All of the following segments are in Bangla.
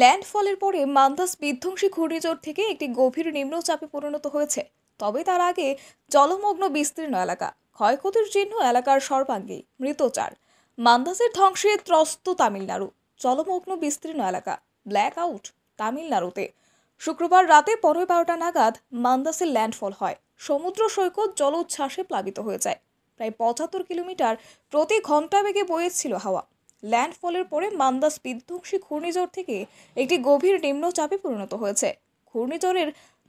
ল্যান্ডফলের পরে মান্দাস বিধ্বংসী ঘূর্ণিঝড় থেকে একটি গভীর নিম্নচাপে পরিণত হয়েছে তবে তার আগে জলমগ্ন বিস্তীর্ণ এলাকা ক্ষয়ক্ষতির চিহ্ন এলাকার সর্বাঙ্গে মৃত চার মান্দাসের ধ্বংসে ত্রস্ত তামিলনাড়ু জলমগ্ন বিস্তীর্ণ এলাকা ব্ল্যাক আউট তামিলনাড়ুতে শুক্রবার রাতে পনেরো বারোটা নাগাদ মান্দাসের ল্যান্ডফল হয় সমুদ্র সৈকত জলোচ্ছ্বাসে প্লাবিত হয়ে যায় প্রায় পঁচাত্তর কিলোমিটার প্রতি ঘন্টা বেগে বয়েছিল হাওয়া ল্যান্ডফলের পরে মান্দাস বিধ্বংসী ঘূর্ণিঝড় থেকে একটি গভীর নিম্নচাপে পরিণত হয়েছে ঘূর্ণিঝড়ের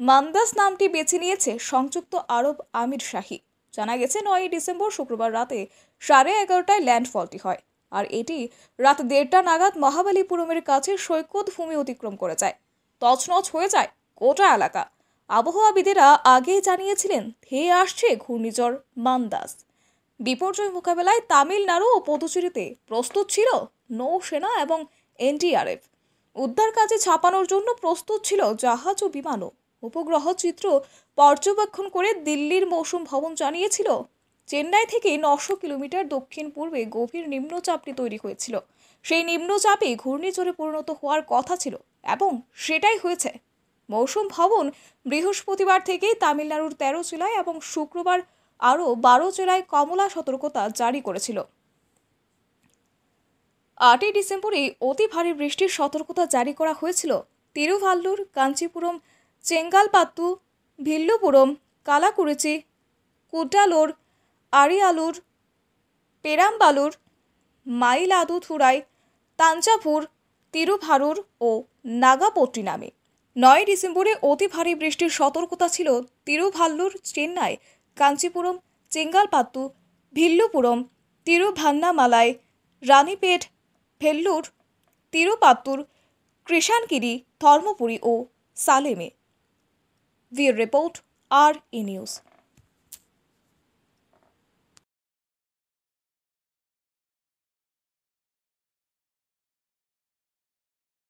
মান্দাস নামটি বেছে নিয়েছে সংযুক্ত আরব আমির শাহী জানা গেছে নয়ই ডিসেম্বর শুক্রবার রাতে সাড়ে এগারোটায় ল্যান্ডফলটি হয় আর এটি রাত দেড়টা নাগাদ মহাবালীপুরমের কাছে সৈকত ভূমি অতিক্রম করে যায় তছনছ হয়ে যায় গোটা এলাকা আবহাওয়াবিদেরা আগেই জানিয়েছিলেন ধেয়ে আসছে ঘূর্ণিঝড় মান্দাস বিপর্যয় মোকাবেলায় তামিলনাড়ু ও পদুচেরিতে প্রস্তুত ছিল নৌসেনা এবং এনডিআরএফ উদ্ধার কাজে ছাপানোর জন্য প্রস্তুত ছিল জাহাজ ও বিমানও উপগ্রহ চিত্র পর্যবেক্ষণ করে দিল্লির মৌসুম ভবন জানিয়েছিল চেন্নাই থেকে নশো কিলোমিটার দক্ষিণ পূর্বে গভীর নিম্নচাপটি তৈরি হয়েছিল সেই নিম্নচাপে ঘূর্ণিঝড়ে পরিণত হওয়ার কথা ছিল এবং সেটাই হয়েছে মৌসুম ভবন বৃহস্পতিবার থেকেই তামিলনাড়ুর তেরো জেলায় এবং শুক্রবার আরও বারো জেলায় কমলা সতর্কতা জারি করেছিল আটই ডিসেম্বরে অতি ভারী বৃষ্টির সতর্কতা জারি করা হয়েছিল তিরুভাল্লুর কাঞ্চিপুরম চেঙ্গালপাত্তু ভিল্লুপুরম কালাকুরুচি কুড্ডালোর আরিয়ালুর পেরাম্বালুর মাইলাদুথুরাই তাঞ্জাভুর তিরুভারুর ও নাগাপট্টি নামে নয় ডিসেম্বরে অতি ভারী বৃষ্টির সতর্কতা ছিল তিরুভাল্লুর চেন্নাই কাঞ্চিপুরম চেঙ্গালপাত্তু ভিল্লুপুরম তিরুভান্নামালাই রানীপেট ভেল্লুর তিরুপাত্তুর কৃষাণগিরি ধর্মপুরী ও সালেমে ভিউর রিপোর্ট আর ই নিউজ